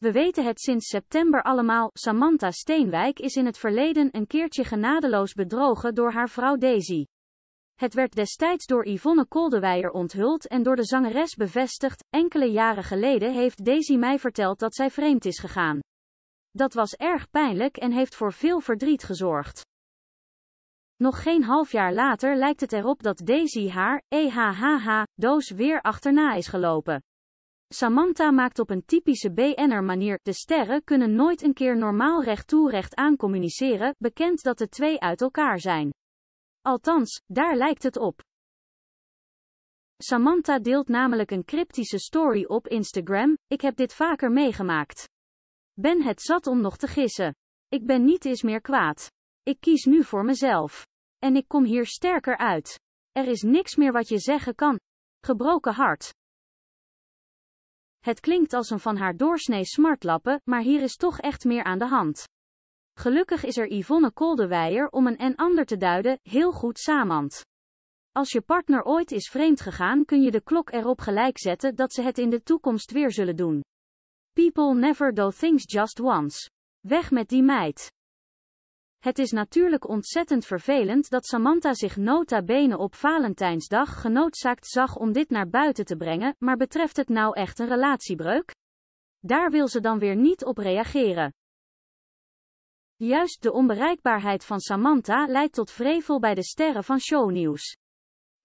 We weten het sinds september allemaal, Samantha Steenwijk is in het verleden een keertje genadeloos bedrogen door haar vrouw Daisy. Het werd destijds door Yvonne Koldewijer onthuld en door de zangeres bevestigd, enkele jaren geleden heeft Daisy mij verteld dat zij vreemd is gegaan. Dat was erg pijnlijk en heeft voor veel verdriet gezorgd. Nog geen half jaar later lijkt het erop dat Daisy haar, ehhh, doos weer achterna is gelopen. Samantha maakt op een typische BN'er manier, de sterren kunnen nooit een keer normaal recht toe recht aan communiceren, bekend dat de twee uit elkaar zijn. Althans, daar lijkt het op. Samantha deelt namelijk een cryptische story op Instagram, ik heb dit vaker meegemaakt. Ben het zat om nog te gissen. Ik ben niet eens meer kwaad. Ik kies nu voor mezelf. En ik kom hier sterker uit. Er is niks meer wat je zeggen kan. Gebroken hart. Het klinkt als een van haar doorsnee smartlappen, maar hier is toch echt meer aan de hand. Gelukkig is er Yvonne Koldewijer om een en ander te duiden, heel goed samant. Als je partner ooit is vreemd gegaan, kun je de klok erop gelijk zetten dat ze het in de toekomst weer zullen doen. People never do things just once. Weg met die meid. Het is natuurlijk ontzettend vervelend dat Samantha zich nota bene op Valentijnsdag genoodzaakt zag om dit naar buiten te brengen, maar betreft het nou echt een relatiebreuk? Daar wil ze dan weer niet op reageren. Juist de onbereikbaarheid van Samantha leidt tot vrevel bij de sterren van shownieuws.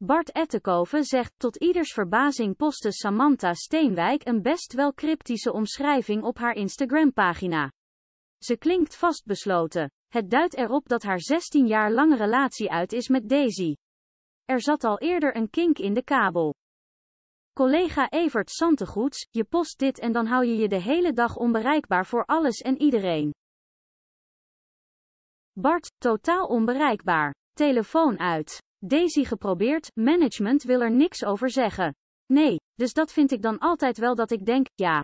Bart Ettenkoven zegt, tot ieders verbazing postte Samantha Steenwijk een best wel cryptische omschrijving op haar Instagram-pagina. Ze klinkt vastbesloten. Het duidt erop dat haar 16 jaar lange relatie uit is met Daisy. Er zat al eerder een kink in de kabel. Collega Evert Santegoeds, je post dit en dan hou je je de hele dag onbereikbaar voor alles en iedereen. Bart, totaal onbereikbaar. Telefoon uit. Daisy geprobeerd, management wil er niks over zeggen. Nee, dus dat vind ik dan altijd wel dat ik denk, ja.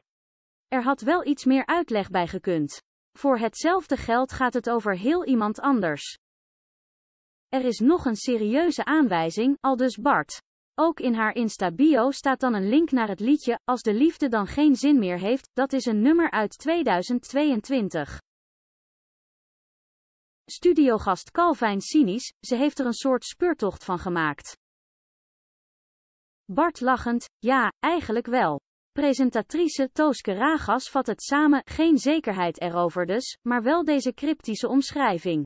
Er had wel iets meer uitleg bij gekund. Voor hetzelfde geld gaat het over heel iemand anders. Er is nog een serieuze aanwijzing, aldus Bart. Ook in haar Insta-bio staat dan een link naar het liedje Als de liefde dan geen zin meer heeft, dat is een nummer uit 2022. Studiogast Calvin Cynisch, ze heeft er een soort speurtocht van gemaakt. Bart lachend, ja, eigenlijk wel. Presentatrice Tooske Ragas vat het samen, geen zekerheid erover dus, maar wel deze cryptische omschrijving.